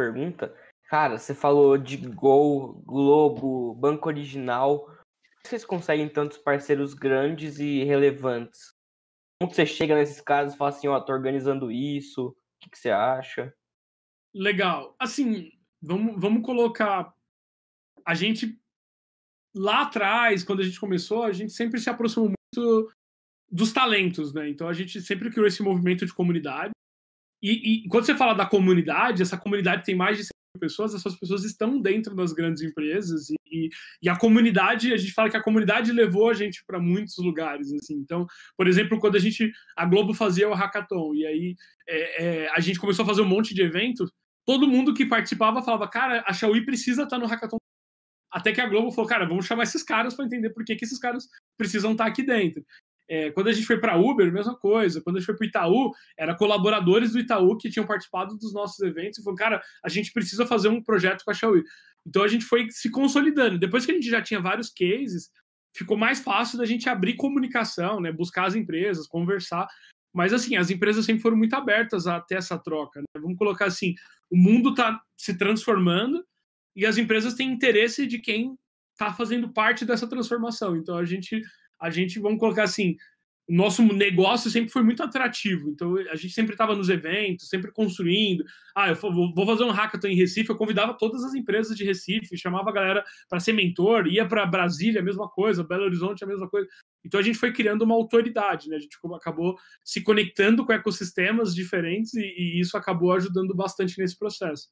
pergunta, cara, você falou de Gol, Globo, Banco Original. Vocês conseguem tantos parceiros grandes e relevantes? Como você chega nesses casos e fala assim, ó, oh, tô organizando isso, o que, que você acha? Legal. Assim, vamos, vamos colocar. A gente, lá atrás, quando a gente começou, a gente sempre se aproximou muito dos talentos, né? Então a gente sempre criou esse movimento de comunidade. E, e, quando você fala da comunidade, essa comunidade tem mais de 100 mil pessoas, essas pessoas estão dentro das grandes empresas e, e, e a comunidade, a gente fala que a comunidade levou a gente para muitos lugares, assim. Então, por exemplo, quando a gente, a Globo fazia o hackathon e aí é, é, a gente começou a fazer um monte de eventos, todo mundo que participava falava, cara, a Xiaomi precisa estar tá no hackathon. Até que a Globo falou, cara, vamos chamar esses caras para entender por que, que esses caras precisam estar tá aqui dentro. É, quando a gente foi para Uber, mesma coisa. Quando a gente foi para Itaú, era colaboradores do Itaú que tinham participado dos nossos eventos e falaram, cara, a gente precisa fazer um projeto com a Xiaomi. Então a gente foi se consolidando. Depois que a gente já tinha vários cases, ficou mais fácil da gente abrir comunicação, né? Buscar as empresas, conversar. Mas assim, as empresas sempre foram muito abertas até essa troca. Né? Vamos colocar assim, o mundo está se transformando e as empresas têm interesse de quem está fazendo parte dessa transformação. Então a gente a gente, vamos colocar assim, o nosso negócio sempre foi muito atrativo. Então, a gente sempre estava nos eventos, sempre construindo. Ah, eu vou fazer um hackathon em Recife. Eu convidava todas as empresas de Recife, chamava a galera para ser mentor, ia para Brasília, a mesma coisa, Belo Horizonte, a mesma coisa. Então, a gente foi criando uma autoridade, né? A gente acabou se conectando com ecossistemas diferentes e, e isso acabou ajudando bastante nesse processo.